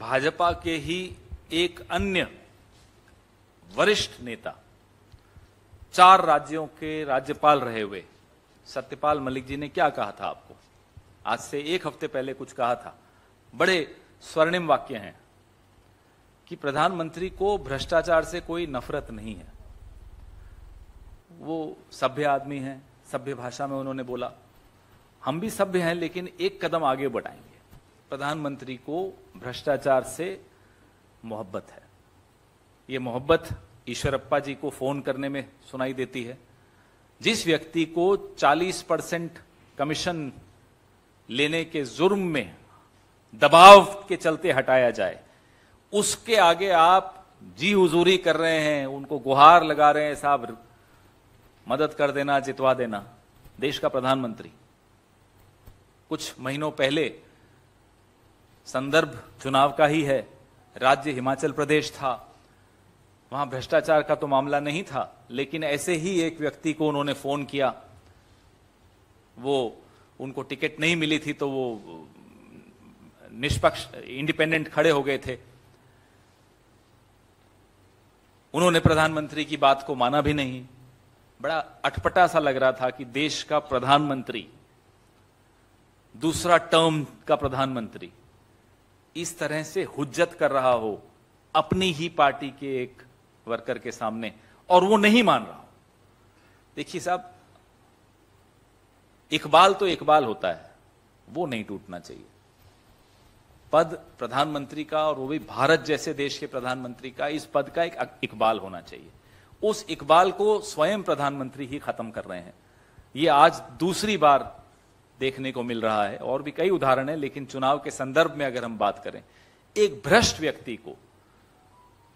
भाजपा के ही एक अन्य वरिष्ठ नेता चार राज्यों के राज्यपाल रहे हुए सत्यपाल मलिक जी ने क्या कहा था आपको आज से एक हफ्ते पहले कुछ कहा था बड़े स्वर्णिम वाक्य हैं कि प्रधानमंत्री को भ्रष्टाचार से कोई नफरत नहीं है वो सभ्य आदमी हैं सभ्य भाषा में उन्होंने बोला हम भी सभ्य हैं लेकिन एक कदम आगे बढ़ाएंगे प्रधानमंत्री को भ्रष्टाचार से मोहब्बत है ये मोहब्बत ईश्वरप्पा जी को फोन करने में सुनाई देती है जिस व्यक्ति को 40 परसेंट कमीशन लेने के जुर्म में दबाव के चलते हटाया जाए उसके आगे आप जी हुजूरी कर रहे हैं उनको गुहार लगा रहे हैं साहब मदद कर देना जितवा देना देश का प्रधानमंत्री कुछ महीनों पहले संदर्भ चुनाव का ही है राज्य हिमाचल प्रदेश था वहां भ्रष्टाचार का तो मामला नहीं था लेकिन ऐसे ही एक व्यक्ति को उन्होंने फोन किया वो उनको टिकट नहीं मिली थी तो वो निष्पक्ष इंडिपेंडेंट खड़े हो गए थे उन्होंने प्रधानमंत्री की बात को माना भी नहीं बड़ा अटपटा सा लग रहा था कि देश का प्रधानमंत्री दूसरा टर्म का प्रधानमंत्री इस तरह से हुज्जत कर रहा हो अपनी ही पार्टी के एक वर्कर के सामने और वो नहीं मान रहा हो देखिए साहब इकबाल तो इकबाल होता है वो नहीं टूटना चाहिए पद प्रधानमंत्री का और वो भी भारत जैसे देश के प्रधानमंत्री का इस पद का एक इकबाल होना चाहिए उस इकबाल को स्वयं प्रधानमंत्री ही खत्म कर रहे हैं ये आज दूसरी बार देखने को मिल रहा है और भी कई उदाहरण है लेकिन चुनाव के संदर्भ में अगर हम बात करें एक भ्रष्ट व्यक्ति को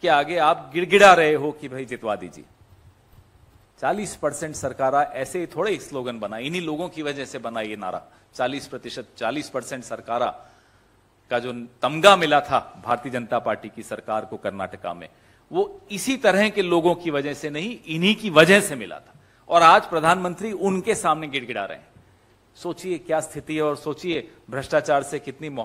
के आगे आप गिड़गिड़ा रहे हो कि भाई जितवा दीजिए 40 परसेंट सरकार ऐसे थोड़े स्लोगन बना इन्हीं लोगों की वजह से बना ये नारा 40 प्रतिशत चालीस परसेंट सरकार का जो तमगा मिला था भारतीय जनता पार्टी की सरकार को कर्नाटका में वो इसी तरह के लोगों की वजह से नहीं इन्हीं की वजह से मिला था और आज प्रधानमंत्री उनके सामने गिड़गिड़ा रहे हैं सोचिए क्या स्थिति है और सोचिए भ्रष्टाचार से कितनी